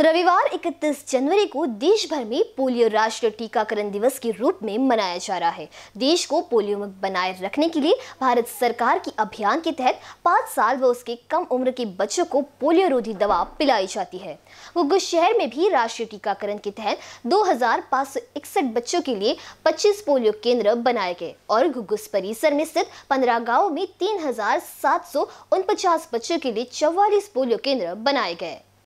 रविवार 31 जनवरी को देश भर में पोलियो राष्ट्रीय टीकाकरण दिवस के रूप में मनाया जा रहा है देश को पोलियो मुक्त बनाए रखने के लिए भारत सरकार की अभियान के तहत पाँच साल व उसके कम उम्र के बच्चों को पोलियो रोधी दवा पिलाई जाती है गुग्गु शहर में भी राष्ट्रीय टीकाकरण के तहत दो बच्चों के लिए पच्चीस पोलियो केंद्र बनाए गए और घुगुस परिसर में स्थित पंद्रह गाँव में तीन बच्चों के लिए चौवालीस पोलियो केंद्र बनाए गए